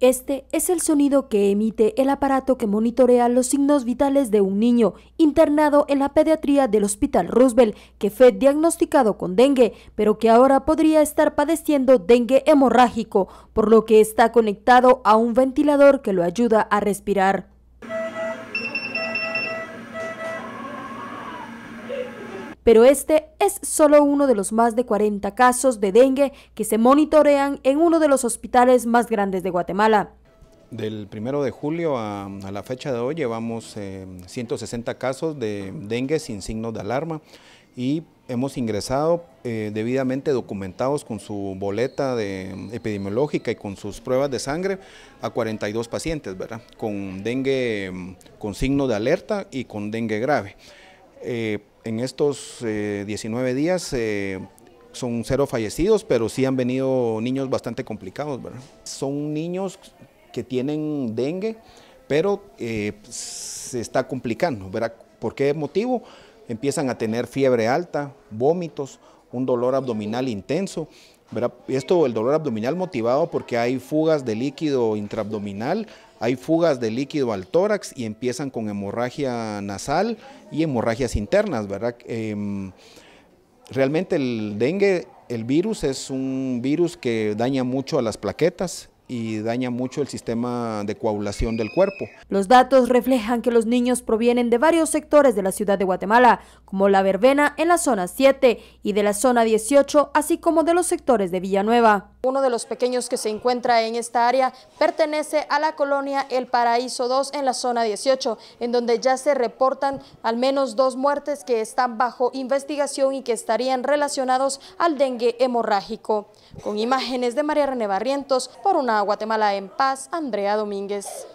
Este es el sonido que emite el aparato que monitorea los signos vitales de un niño internado en la pediatría del Hospital Roosevelt, que fue diagnosticado con dengue, pero que ahora podría estar padeciendo dengue hemorrágico, por lo que está conectado a un ventilador que lo ayuda a respirar. pero este es solo uno de los más de 40 casos de dengue que se monitorean en uno de los hospitales más grandes de Guatemala. Del 1 de julio a, la fecha de hoy llevamos 160 eh, casos de dengue sin signos de alarma y hemos ingresado eh, debidamente documentados con su boleta epidemiológica y con sus pruebas de sangre a 42 pacientes, ¿verdad? Con dengue, mm, con signo de alerta y con dengue grave. Eh, en estos 19 eh, días eh, son cero fallecidos, pero sí han venido niños bastante complicados. ¿verdad? Son niños que tienen dengue, pero eh, se está complicando. ¿Por qué motivo? Empiezan a tener fiebre alta, vómitos, un dolor abdominal intenso. Esto, el dolor abdominal motivado porque hay fugas de líquido intraabdominal, hay fugas de líquido al tórax y empiezan con hemorragia nasal y hemorragias internas, ¿verdad? Em, realmente el dengue, el virus es un virus que daña mucho a las plaquetas y daña mucho el sistema de coagulación del cuerpo. Los datos reflejan que los niños provienen de varios sectores de la ciudad de Guatemala, como la verbena en la zona 7 y de la zona 18, así como de los sectores de Villanueva. Uno de los pequeños que se encuentra en esta área pertenece a la colonia El Paraíso 2 en la zona 18, en donde ya se reportan al menos dos muertes que están bajo investigación y que estarían relacionados al dengue hemorrágico. Con imágenes de María René Barrientos, por una Guatemala en Paz, Andrea Domínguez.